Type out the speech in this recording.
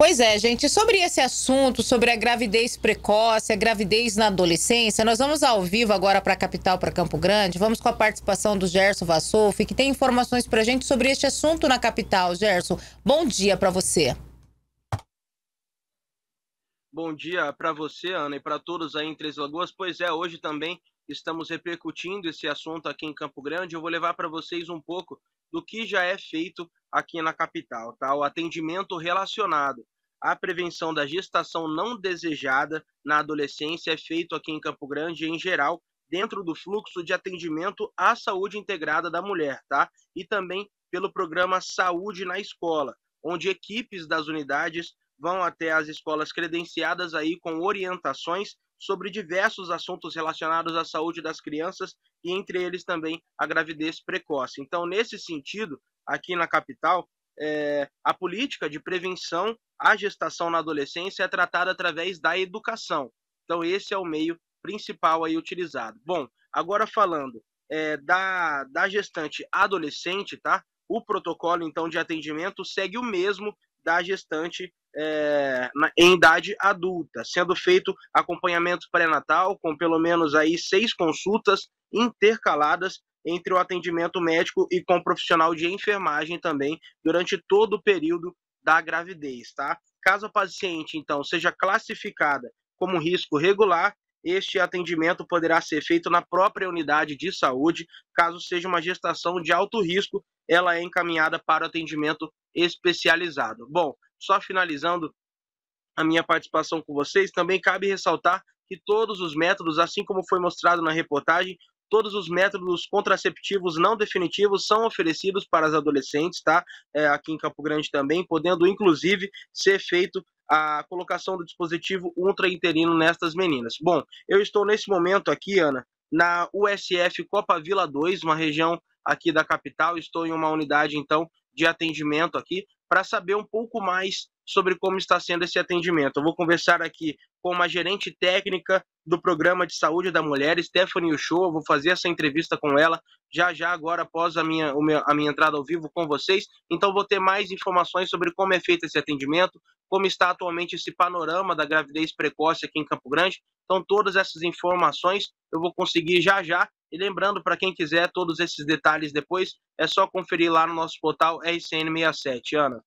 Pois é, gente, sobre esse assunto, sobre a gravidez precoce, a gravidez na adolescência, nós vamos ao vivo agora para a capital, para Campo Grande. Vamos com a participação do Gerson Vassolfi, que tem informações para a gente sobre este assunto na capital. Gerson, bom dia para você. Bom dia para você, Ana, e para todos aí em Três Lagoas. Pois é, hoje também estamos repercutindo esse assunto aqui em Campo Grande. Eu vou levar para vocês um pouco do que já é feito aqui na capital, tá? O atendimento relacionado à prevenção da gestação não desejada na adolescência é feito aqui em Campo Grande em geral dentro do fluxo de atendimento à saúde integrada da mulher, tá? E também pelo programa Saúde na Escola, onde equipes das unidades vão até as escolas credenciadas aí com orientações sobre diversos assuntos relacionados à saúde das crianças e entre eles também a gravidez precoce. Então, nesse sentido, aqui na capital, é, a política de prevenção à gestação na adolescência é tratada através da educação. Então, esse é o meio principal aí utilizado. Bom, agora falando é, da, da gestante adolescente, tá? O protocolo, então, de atendimento segue o mesmo da gestante é, em idade adulta, sendo feito acompanhamento pré-natal com pelo menos aí seis consultas intercaladas entre o atendimento médico e com o profissional de enfermagem também durante todo o período da gravidez, tá? Caso a paciente então seja classificada como risco regular, este atendimento poderá ser feito na própria unidade de saúde, caso seja uma gestação de alto risco ela é encaminhada para o atendimento especializado. Bom, só finalizando a minha participação com vocês, também cabe ressaltar que todos os métodos, assim como foi mostrado na reportagem, todos os métodos contraceptivos não definitivos são oferecidos para as adolescentes, tá? É, aqui em Campo Grande também, podendo inclusive ser feito a colocação do dispositivo ultra interino nestas meninas. Bom, eu estou nesse momento aqui, Ana, na USF Copa Vila 2, uma região aqui da capital. Estou em uma unidade, então, de atendimento aqui para saber um pouco mais sobre como está sendo esse atendimento. Eu vou conversar aqui com uma gerente técnica do programa de saúde da mulher, Stephanie Show. Vou fazer essa entrevista com ela já já agora após a minha, a minha entrada ao vivo com vocês. Então vou ter mais informações sobre como é feito esse atendimento, como está atualmente esse panorama da gravidez precoce aqui em Campo Grande. Então todas essas informações eu vou conseguir já já e lembrando, para quem quiser todos esses detalhes depois, é só conferir lá no nosso portal RCN67, Ana.